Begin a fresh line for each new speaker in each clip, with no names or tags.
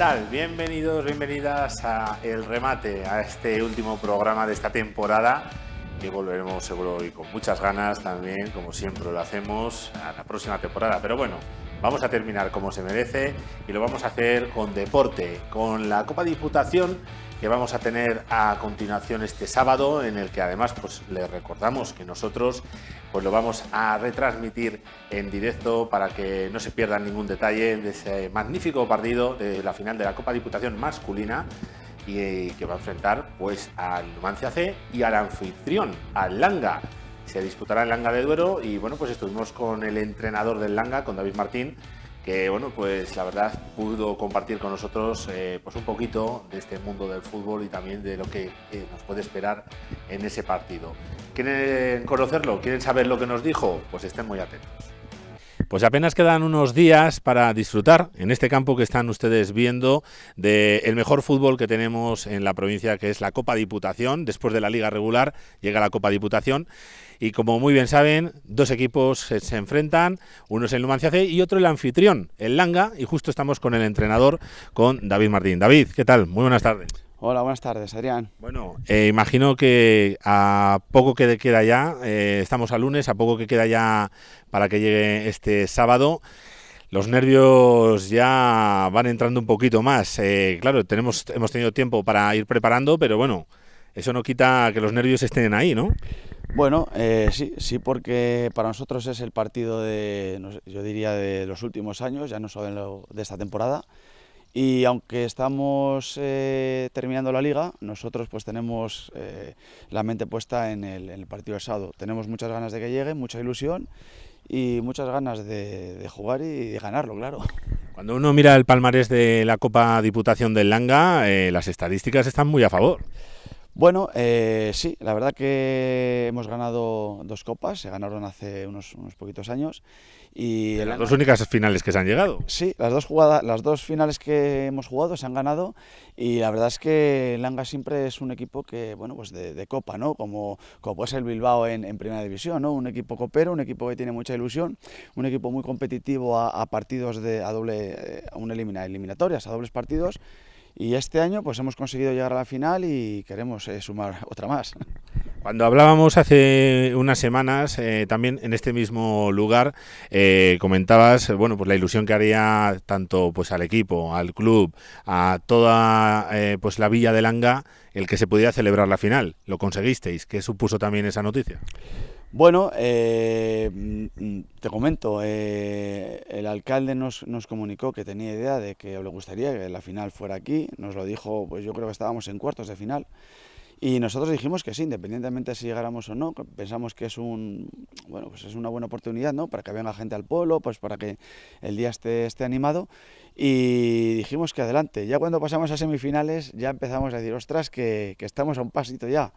tal? Bienvenidos, bienvenidas a El Remate, a este último programa de esta temporada Y volveremos seguro y con muchas ganas también, como siempre lo hacemos, a la próxima temporada. Pero bueno, vamos a terminar como se merece y lo vamos a hacer con deporte, con la Copa Diputación que vamos a tener a continuación este sábado, en el que además pues, le recordamos que nosotros pues, lo vamos a retransmitir en directo para que no se pierda ningún detalle de ese magnífico partido de la final de la Copa Diputación masculina y eh, que va a enfrentar pues al Numancia C y al anfitrión, al Langa. Se disputará en Langa de Duero y bueno, pues estuvimos con el entrenador del Langa, con David Martín, bueno, pues la verdad pudo compartir con nosotros eh, pues, un poquito de este mundo del fútbol y también de lo que nos puede esperar en ese partido. ¿Quieren conocerlo? ¿Quieren saber lo que nos dijo? Pues estén muy atentos. Pues apenas quedan unos días para disfrutar en este campo que están ustedes viendo del el mejor fútbol que tenemos en la provincia, que es la Copa Diputación. Después de la Liga Regular llega la Copa Diputación. Y como muy bien saben, dos equipos se enfrentan, uno es el Numancia C y otro el anfitrión, el Langa, y justo estamos con el entrenador, con David Martín. David, ¿qué tal? Muy buenas tardes.
Hola, buenas tardes, Adrián. Bueno,
eh, imagino que a poco que queda ya, eh, estamos a lunes, a poco que queda ya para que llegue este sábado, los nervios ya van entrando un poquito más. Eh, claro, tenemos, hemos tenido tiempo para ir preparando, pero bueno,
eso no quita que los nervios estén ahí, ¿no? Bueno, sí, sí, porque para nosotros es el partido de, yo diría, de los últimos años, ya no solo de esta temporada. Y aunque estamos eh, terminando la liga, nosotros pues tenemos eh, la mente puesta en el, partido de sábado. Tenemos muchas ganas de que llegue, mucha ilusión y muchas ganas de, jugar y de ganarlo, claro. Cuando uno mira
el palmarés de la Copa Diputación del Langa, eh, las estadísticas están muy a favor.
Bueno, eh, sí, la verdad que hemos ganado dos copas, se ganaron hace unos, poquitos años. Y las dos únicas finales que se han llegado. Sí, las dos, jugadas, las dos finales que hemos jugado se han ganado y la verdad es que Langa siempre es un equipo que, bueno, pues de, copa, ¿no? Como, como puede ser el Bilbao en, Primera División, ¿no? Un equipo copero, un equipo que tiene mucha ilusión, un equipo muy competitivo a, partidos de a doble, eh, a una eliminatorias, a dobles partidos. Y este año pues hemos conseguido llegar a la final y queremos eh, sumar otra más.
Cuando hablábamos hace unas semanas, eh, también en este mismo lugar, eh, comentabas, bueno, pues la ilusión que haría tanto pues al equipo, al club, a toda pues la villa de Langa, el que se pudiera celebrar la final. Lo conseguisteis. ¿Qué supuso también esa noticia?
Bueno, eh, mm, mm, te comento, eh, el alcalde nos, comunicó que tenía idea de que le gustaría que la final fuera aquí, nos lo dijo, pues yo creo que estábamos en cuartos de final, y nosotros dijimos que sí, independientemente si llegáramos o no, pensamos que es, un, bueno, pues es una buena oportunidad ¿no? para que venga gente al pueblo, pues para que el día esté, animado, y dijimos que adelante, ya cuando pasamos a semifinales ya empezamos a decir, ostras, que estamos a un pasito ya.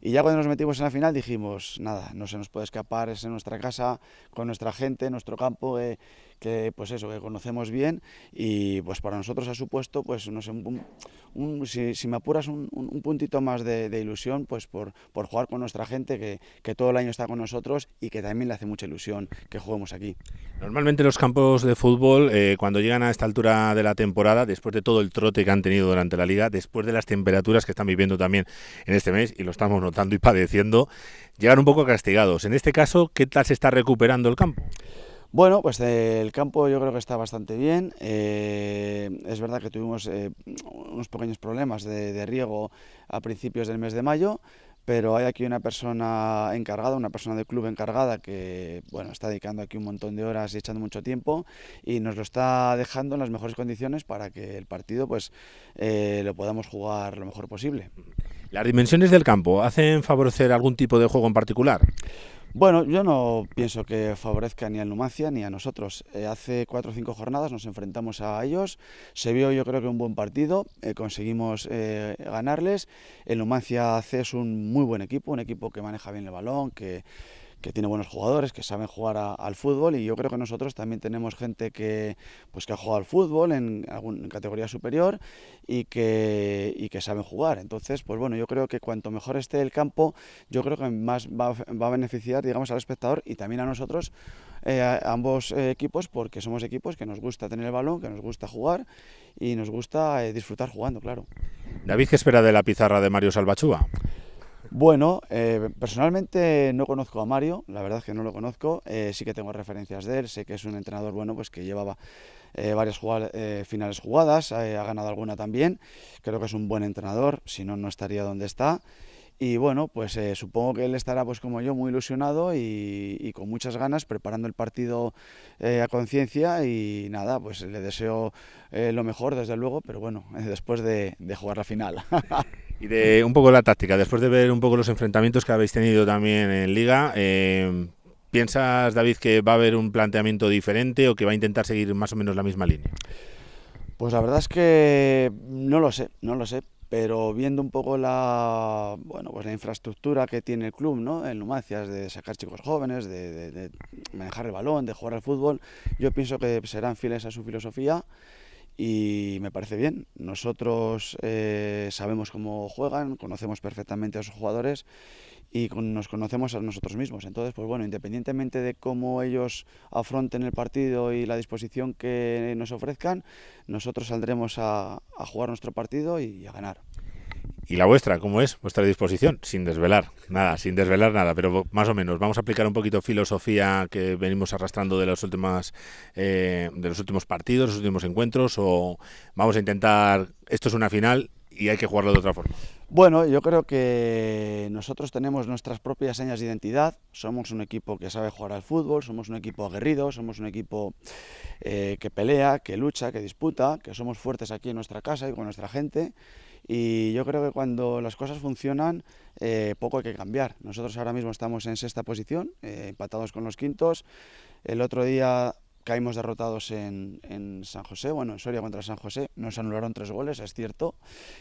Y ya cuando nos metimos en la final dijimos, nada, no se nos puede escapar, es en nuestra casa, con nuestra gente, nuestro campo, eh, que pues eso, que conocemos bien y pues para nosotros ha supuesto, pues no sé, si, me apuras un, puntito más de, ilusión, pues por, jugar con nuestra gente que, todo el año está con nosotros y que también le hace mucha ilusión que juguemos aquí.
Normalmente los campos de fútbol, eh, cuando llegan a esta altura de la temporada, después de todo el trote que han tenido durante la liga, después de las temperaturas que están viviendo también en este mes, y lo estamos notando y padeciendo, llegan un poco castigados. En este caso, ¿qué tal se está
recuperando el campo? Bueno, pues el campo yo creo que está bastante bien. Eh, es verdad que tuvimos eh, unos pequeños problemas de, riego a principios del mes de mayo, pero hay aquí una persona encargada, una persona del club encargada que bueno, está dedicando aquí un montón de horas y echando mucho tiempo y nos lo está dejando en las mejores condiciones para que el partido pues eh, lo podamos jugar lo mejor posible. ¿Las dimensiones
del campo hacen favorecer algún tipo de juego en particular?
Bueno, yo no pienso que favorezca ni al Numancia ni a nosotros. Eh, hace cuatro o cinco jornadas nos enfrentamos a ellos. Se vio, yo creo que un buen partido. Eh, conseguimos eh, ganarles. El Numancia C es un muy buen equipo, un equipo que maneja bien el balón, que que tiene buenos jugadores, que saben jugar al fútbol y yo creo que nosotros también tenemos gente que, pues, que ha jugado al fútbol en, algún, categoría superior y que, y que saben jugar. Entonces, pues bueno, yo creo que cuanto mejor esté el campo, yo creo que más va, a beneficiar, digamos, al espectador y también a nosotros, eh, a ambos eh, equipos, porque somos equipos que nos gusta tener el balón, que nos gusta jugar y nos gusta eh, disfrutar jugando, claro.
David, ¿qué espera de la pizarra de Mario Salvachúa?
Bueno, eh, personalmente no conozco a Mario, la verdad es que no lo conozco, eh, sí que tengo referencias de él, sé que es un entrenador bueno, pues que llevaba eh, varias finales jugadas, ha ganado alguna también, creo que es un buen entrenador, si no, no estaría donde está. Y bueno, pues eh, supongo que él estará, pues como yo, muy ilusionado y, con muchas ganas, preparando el partido eh, a conciencia. Y nada, pues le deseo eh, lo mejor, desde luego, pero bueno, después de, de jugar la final. y de un
poco la táctica, después de ver un poco los enfrentamientos que habéis tenido también en Liga, ¿piensas, David, que va a haber un planteamiento diferente o que va a intentar seguir más o menos la misma línea?
Pues la verdad es que no lo sé, no lo sé pero viendo un poco la, bueno, pues la infraestructura que tiene el club ¿no? en Numancia, de sacar chicos jóvenes, de, manejar el balón, de jugar al fútbol, yo pienso que serán fieles a su filosofía y me parece bien. Nosotros eh, sabemos cómo juegan, conocemos perfectamente a sus jugadores y nos conocemos a nosotros mismos. Entonces, pues bueno, independientemente de cómo ellos afronten el partido y la disposición que nos ofrezcan, nosotros saldremos a, jugar nuestro partido y a ganar.
¿Y la vuestra? ¿Cómo es vuestra disposición? Sin desvelar, nada, sin desvelar nada, pero más o menos. Vamos a aplicar un poquito filosofía que venimos arrastrando de los, últimos eh, de los últimos partidos, los últimos encuentros, o vamos a intentar, esto es una final, y hay que jugarlo de otra forma.
Bueno, yo creo que nosotros tenemos nuestras propias señas de identidad, somos un equipo que sabe jugar al fútbol, somos un equipo aguerrido, somos un equipo eh, que pelea, que lucha, que disputa, que somos fuertes aquí en nuestra casa y con nuestra gente y yo creo que cuando las cosas funcionan eh, poco hay que cambiar. Nosotros ahora mismo estamos en sexta posición, eh, empatados con los quintos. El otro día caímos derrotados en, San José, bueno, en Soria contra San José, nos anularon tres goles, es cierto,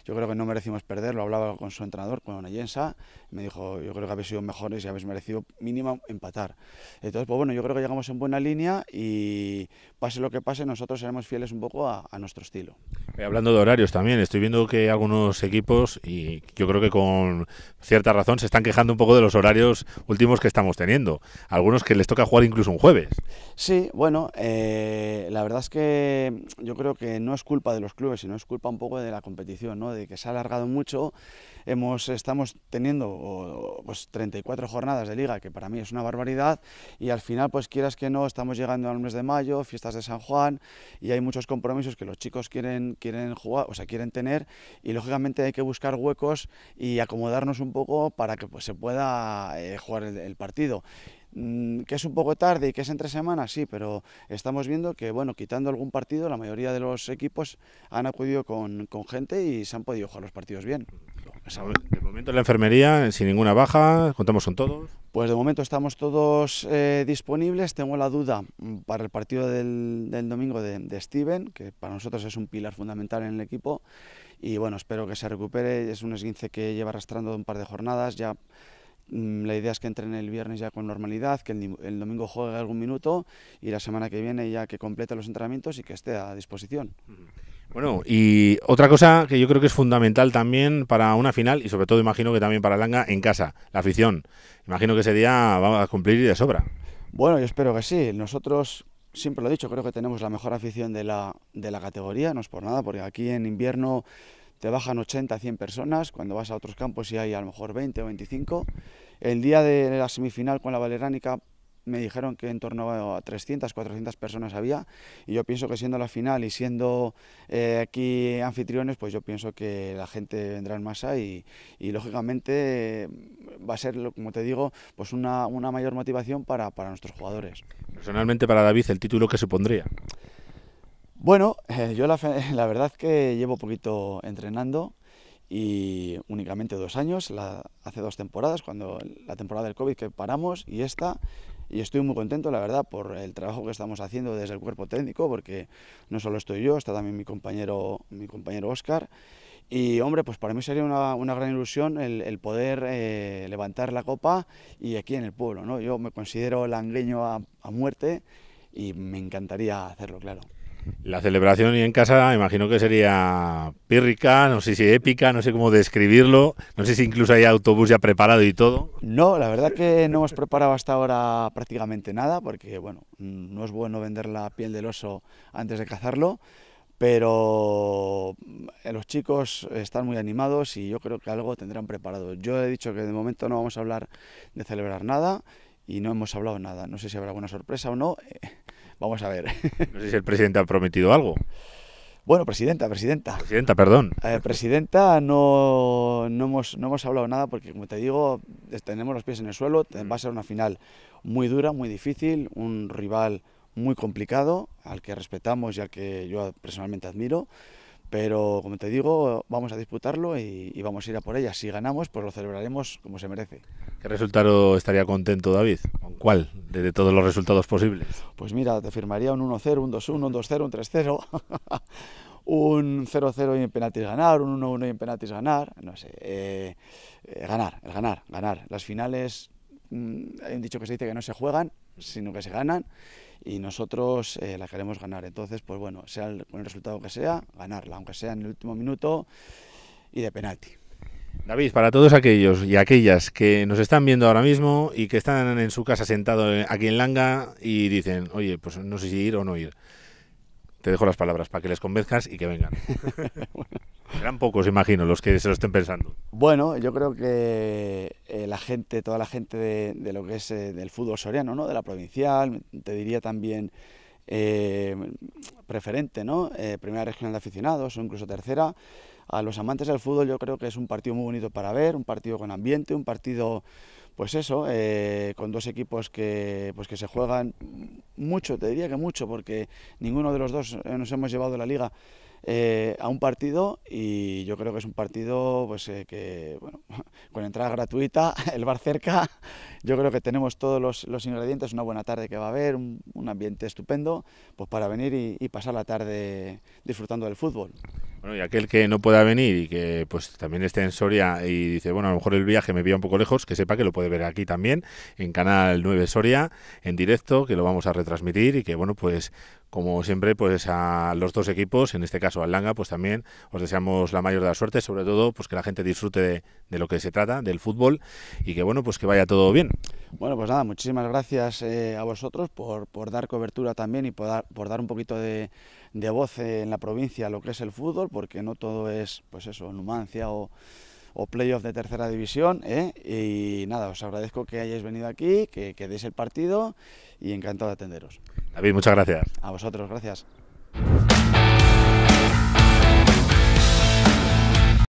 yo creo que no merecimos perder, lo hablaba con su entrenador, con Ayensa, me dijo, yo creo que habéis sido mejores y habéis merecido mínimo empatar. Entonces, pues bueno, yo creo que llegamos en buena línea y pase lo que pase, nosotros seremos fieles un poco a, nuestro estilo. Eh, hablando
de horarios también, estoy viendo que algunos equipos, y yo creo que con cierta razón, se están quejando un poco de los horarios últimos que estamos teniendo, algunos que les toca jugar incluso un jueves.
Sí, bueno, eh, la verdad es que yo creo que no es culpa de los clubes, sino es culpa un poco de la competición, ¿no? de que se ha alargado mucho. Hemos, estamos teniendo pues, 34 jornadas de liga, que para mí es una barbaridad, y al final, pues quieras que no, estamos llegando al mes de mayo, fiestas de San Juan, y hay muchos compromisos que los chicos quieren, quieren jugar, o sea, quieren tener, y lógicamente hay que buscar huecos y acomodarnos un poco para que pues, se pueda eh, jugar el partido. Mm, que es un poco tarde y que es entre semanas, sí, pero estamos viendo que, bueno, quitando algún partido, la mayoría de los equipos han acudido con, con gente y se han podido jugar los partidos bien. De momento en la
enfermería, sin ninguna baja, contamos con todos.
Pues de momento estamos todos eh, disponibles. Tengo la duda mm, para el partido del, del domingo de, de, Steven, que para nosotros es un pilar fundamental en el equipo. Y bueno, espero que se recupere. Es un esguince que lleva arrastrando un par de jornadas. Ya Mm, la idea es que entren el viernes ya con normalidad, que el, domingo juegue algún minuto y la semana que viene ya que complete los entrenamientos y que esté a disposición. Bueno,
y otra cosa que yo creo que es fundamental también para una final y sobre todo imagino que también para Langa en casa, la afición. Imagino que ese día va a cumplir y de sobra.
Bueno, yo espero que sí. Nosotros, siempre lo he dicho, creo que tenemos la mejor afición de la, de la categoría, no es por nada, porque aquí en invierno te bajan 80, 100 personas, cuando vas a otros campos y hay a lo mejor 20 o 25. El día de la semifinal con la Valeránica me dijeron que en torno a 300, 400 personas había y yo pienso que siendo la final y siendo eh, aquí anfitriones, pues yo pienso que la gente vendrá en masa y, lógicamente va a ser, como te digo, pues una, mayor motivación para, para nuestros jugadores.
Personalmente para David, el título que se pondría.
Bueno, eh, yo la, la, verdad que llevo poquito entrenando y únicamente dos años, hace dos temporadas, cuando la temporada del COVID que paramos y esta, y estoy muy contento, la verdad, por el trabajo que estamos haciendo desde el cuerpo técnico, porque no solo estoy yo, está también mi compañero, mi compañero Oscar. Y hombre, pues para mí sería una, gran ilusión el, poder eh, levantar la copa y aquí en el pueblo, ¿no? Yo me considero langueño a, a muerte y me encantaría hacerlo, claro. La
celebración y en casa, imagino que sería pírrica, no sé si épica, no sé cómo describirlo, no sé si incluso hay autobús ya preparado y todo.
No, la verdad que no hemos preparado hasta ahora prácticamente nada, porque bueno, no es bueno vender la piel del oso antes de cazarlo, pero eh, los chicos están muy animados y yo creo que algo tendrán preparado. Yo he dicho que de momento no vamos a hablar de celebrar nada y no hemos hablado nada. No sé si habrá alguna sorpresa o no. Vamos a ver. No sé
si el presidente ha prometido algo.
Bueno, presidenta, presidenta.
Presidenta, perdón.
presidenta, no, hemos, no hemos hablado nada porque, como te digo, tenemos los pies en el suelo. Mm. Va a ser una final muy dura, muy difícil, un rival muy complicado, al que respetamos y al que yo personalmente admiro. Pero como te digo, vamos a disputarlo y, vamos a ir a por ella. Si ganamos, pues lo celebraremos como se merece.
¿Qué resultado estaría contento David? ¿Con cuál de, todos los resultados posibles?
Pues mira, te firmaría un 1-0, un 2-1, un 2-0, un 3-0. un 0-0 y en penaltis ganar, un 1-1 y en penaltis ganar, no sé, eh, eh, ganar, el ganar, ganar. Las finales, mm, han dicho que se dice que no se juegan, sino que se ganan y nosotros eh, la queremos ganar. Entonces, pues bueno, sea el, el resultado que sea, ganarla, aunque sea en el último minuto y de penalti. David, para
todos aquellos y aquellas que nos están viendo ahora mismo y que están en su casa sentado eh, aquí en Langa y dicen, oye, pues no sé si ir o no ir. Te dejo las palabras para que les convenzcas y que vengan. Serán pocos, imagino, los que se lo estén pensando.
Bueno, yo creo que eh, la gente, toda la gente de, lo que es eh, del fútbol soriano, ¿no? De la provincial, te diría también eh, preferente, ¿no? primera regional de aficionados o incluso tercera a los amantes del fútbol yo creo que es un partido muy bonito para ver, un partido con ambiente, un partido, pues eso, eh, con dos equipos que, pues que se juegan mucho, te diría que mucho, porque ninguno de los dos eh, nos hemos llevado la liga. Eh, a un partido y yo creo que es un partido pues, que, con entrada gratuita, el bar cerca, yo creo que tenemos todos los, ingredientes, una buena tarde que va a haber, un, ambiente estupendo, pues para venir y pasar la tarde disfrutando del fútbol. Bueno, y
aquel que no pueda venir y que pues también esté en Soria y dice, bueno, a lo mejor el viaje me pilla un poco lejos, que sepa que lo puede ver aquí también, en Canal 9 Soria, en directo, que lo vamos a retransmitir y que, bueno, pues como siempre, pues a los dos equipos, en este caso al Langa, pues también os deseamos la mayor de la suerte, sobre todo pues que la gente disfrute de, lo que se trata, del fútbol, y que bueno, pues que vaya todo bien.
Bueno, pues nada, muchísimas gracias eh, a vosotros por, por, dar cobertura también y por dar, por dar un poquito de, de voz en la provincia a lo que es el fútbol, porque no todo es, pues eso, Numancia o o playoff de tercera división. ¿eh? Y nada, os agradezco que hayáis venido aquí, que, quedéis el partido y encantado de atenderos.
David, muchas gracias.
A vosotros, gracias.